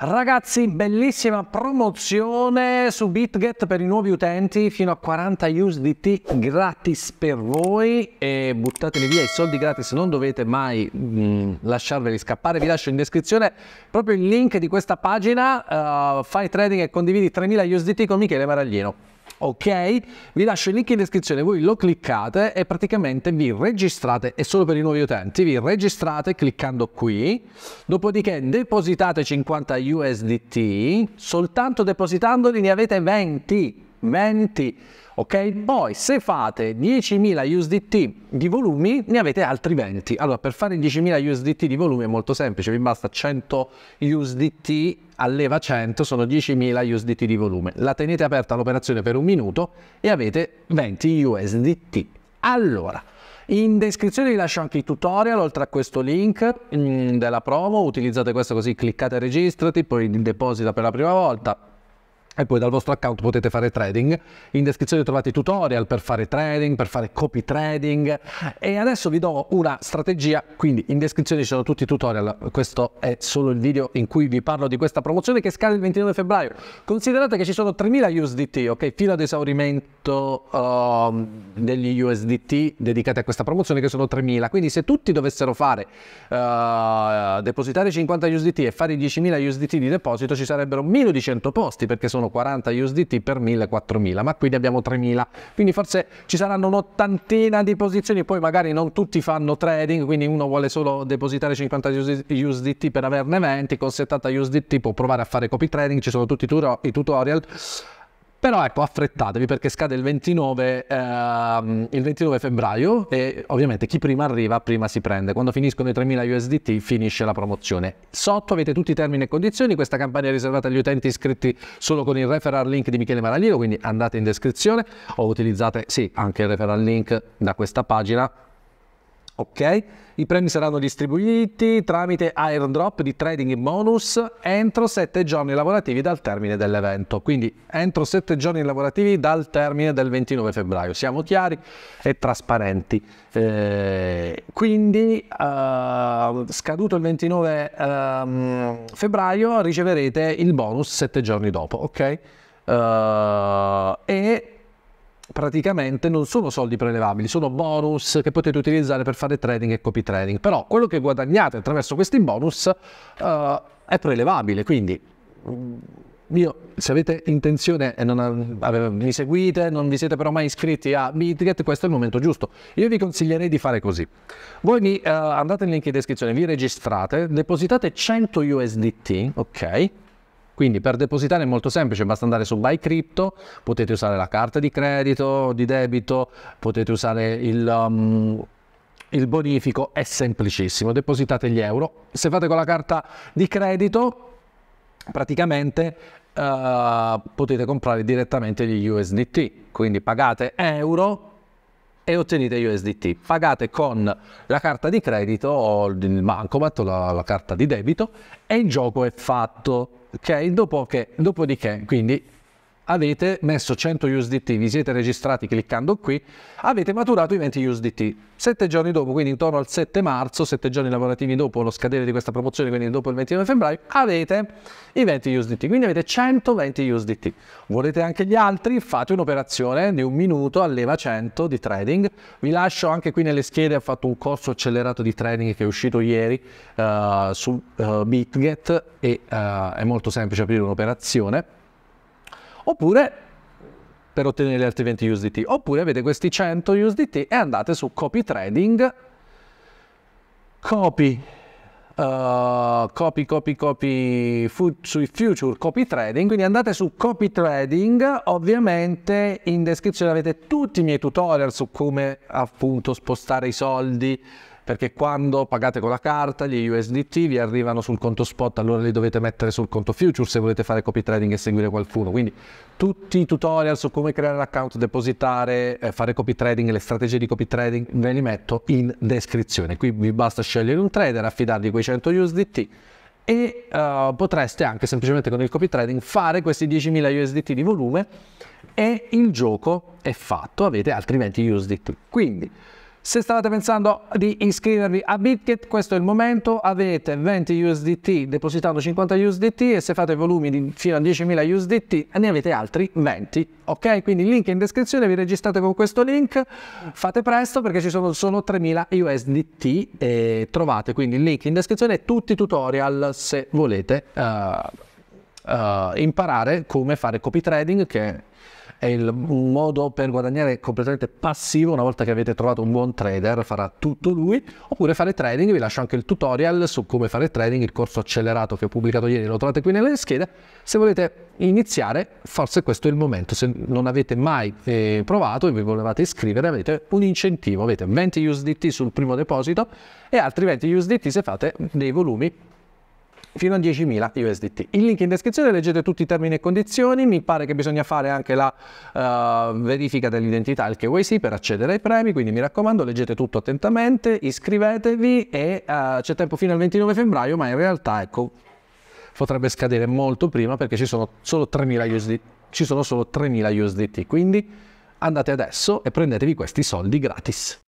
Ragazzi, bellissima promozione su BitGet per i nuovi utenti, fino a 40 USDT gratis per voi e buttateli via i soldi gratis, non dovete mai mm, lasciarveli scappare. Vi lascio in descrizione proprio il link di questa pagina, uh, fai trading e condividi 3000 USDT con Michele Maraglino ok? Vi lascio il link in descrizione, voi lo cliccate e praticamente vi registrate, è solo per i nuovi utenti, vi registrate cliccando qui, dopodiché depositate 50 USDT, soltanto depositandoli ne avete 20 20, ok? Poi se fate 10.000 USDT di volumi ne avete altri 20. Allora per fare 10.000 USDT di volumi è molto semplice, vi basta 100 USDT a leva 100, sono 10.000 USDT di volume. La tenete aperta l'operazione per un minuto e avete 20 USDT. Allora, in descrizione vi lascio anche i tutorial, oltre a questo link mm, della promo, utilizzate questo così cliccate registrati, poi deposita per la prima volta, e poi dal vostro account potete fare trading. In descrizione trovate i tutorial per fare trading, per fare copy trading e adesso vi do una strategia, quindi in descrizione ci sono tutti i tutorial, questo è solo il video in cui vi parlo di questa promozione che scade il 29 febbraio. Considerate che ci sono 3000 USDT, ok, fino ad esaurimento appunto um, ehm, degli USDT dedicati a questa promozione che sono 3.000, quindi se tutti dovessero fare, uh, depositare 50 USDT e fare 10.000 USDT di deposito ci sarebbero meno di 100 posti perché sono 40 USDT per 1.000, 4.000, ma qui ne abbiamo 3.000, quindi forse ci saranno un'ottantina di posizioni, poi magari non tutti fanno trading, quindi uno vuole solo depositare 50 USDT per averne 20, con 70 USDT può provare a fare copy trading, ci sono tutti i tutorial però ecco, affrettatevi perché scade il 29, ehm, il 29, febbraio e ovviamente chi prima arriva prima si prende. Quando finiscono i 3.000 USDT finisce la promozione. Sotto avete tutti i termini e condizioni, questa campagna è riservata agli utenti iscritti solo con il referral link di Michele Maraglino, quindi andate in descrizione o utilizzate sì anche il referral link da questa pagina ok? I premi saranno distribuiti tramite airdrop di trading bonus entro 7 giorni lavorativi dal termine dell'evento, quindi entro 7 giorni lavorativi dal termine del 29 febbraio, siamo chiari e trasparenti. Eh, quindi eh, scaduto il 29 eh, febbraio riceverete il bonus 7 giorni dopo, ok? Eh, e praticamente non sono soldi prelevabili, sono bonus che potete utilizzare per fare trading e copy trading, però quello che guadagnate attraverso questi bonus uh, è prelevabile, quindi mm, io, se avete intenzione e non mi seguite, non vi siete però mai iscritti a Bitget, questo è il momento giusto. Io vi consiglierei di fare così. Voi mi, uh, andate nel link in descrizione, vi registrate, depositate 100 USDT, ok? Quindi per depositare è molto semplice, basta andare su Buy Crypto, potete usare la carta di credito, di debito, potete usare il... Um, il bonifico è semplicissimo, depositate gli euro. Se fate con la carta di credito, praticamente uh, potete comprare direttamente gli USDT, quindi pagate euro e ottenete USDT. Pagate con la carta di credito o il bancomat, la, la carta di debito e il gioco è fatto ok? Cioè, dopodiché, dopodiché quindi avete messo 100 USDT, vi siete registrati cliccando qui, avete maturato i 20 USDT. Sette giorni dopo, quindi intorno al 7 marzo, sette giorni lavorativi dopo lo scadere di questa promozione, quindi dopo il 29 febbraio, avete i 20 USDT, quindi avete 120 USDT. Volete anche gli altri? Fate un'operazione di un minuto a leva 100 di trading. Vi lascio anche qui nelle schede, ho fatto un corso accelerato di trading che è uscito ieri uh, su uh, BitGet e uh, è molto semplice aprire un'operazione oppure per ottenere gli altri 20 USDT, oppure avete questi 100 USDT e andate su copy trading, copy, uh, copy, copy, copy sui future copy trading, quindi andate su copy trading, ovviamente in descrizione avete tutti i miei tutorial su come appunto spostare i soldi, perché quando pagate con la carta gli USDT vi arrivano sul conto spot, allora li dovete mettere sul conto future se volete fare copy trading e seguire qualcuno. Quindi tutti i tutorial su come creare l'account, depositare, eh, fare copy trading, le strategie di copy trading ve li metto in descrizione. Qui vi basta scegliere un trader, affidargli quei 100 USDT e uh, potreste anche semplicemente con il copy trading fare questi 10.000 USDT di volume e il gioco è fatto, avete altri 20 USDT. Quindi se stavate pensando di iscrivervi a Bitget, questo è il momento, avete 20 USDT depositando 50 USDT e se fate volumi di fino a 10.000 USDT ne avete altri 20, ok? Quindi il link è in descrizione, vi registrate con questo link, fate presto perché ci sono solo 3.000 USDT e trovate quindi il link in descrizione e tutti i tutorial se volete uh, uh, imparare come fare copy trading che è il, modo per guadagnare completamente passivo una volta che avete trovato un buon trader, farà tutto lui, oppure fare trading, vi lascio anche il tutorial su come fare trading, il corso accelerato che ho pubblicato ieri, lo trovate qui nelle schede, se volete iniziare forse questo è il momento, se non avete mai eh, provato e vi volevate iscrivere avete un incentivo, avete 20 USDT sul primo deposito e altri 20 USDT se fate dei volumi fino a 10.000 USDT. Il link in descrizione, leggete tutti i termini e condizioni, mi pare che bisogna fare anche la uh, verifica dell'identità, il KYC per accedere ai premi, quindi mi raccomando leggete tutto attentamente, iscrivetevi e uh, c'è tempo fino al 29 febbraio, ma in realtà ecco, potrebbe scadere molto prima perché ci sono solo 3.000 USDT, ci sono solo 3.000 USDT, quindi andate adesso e prendetevi questi soldi gratis.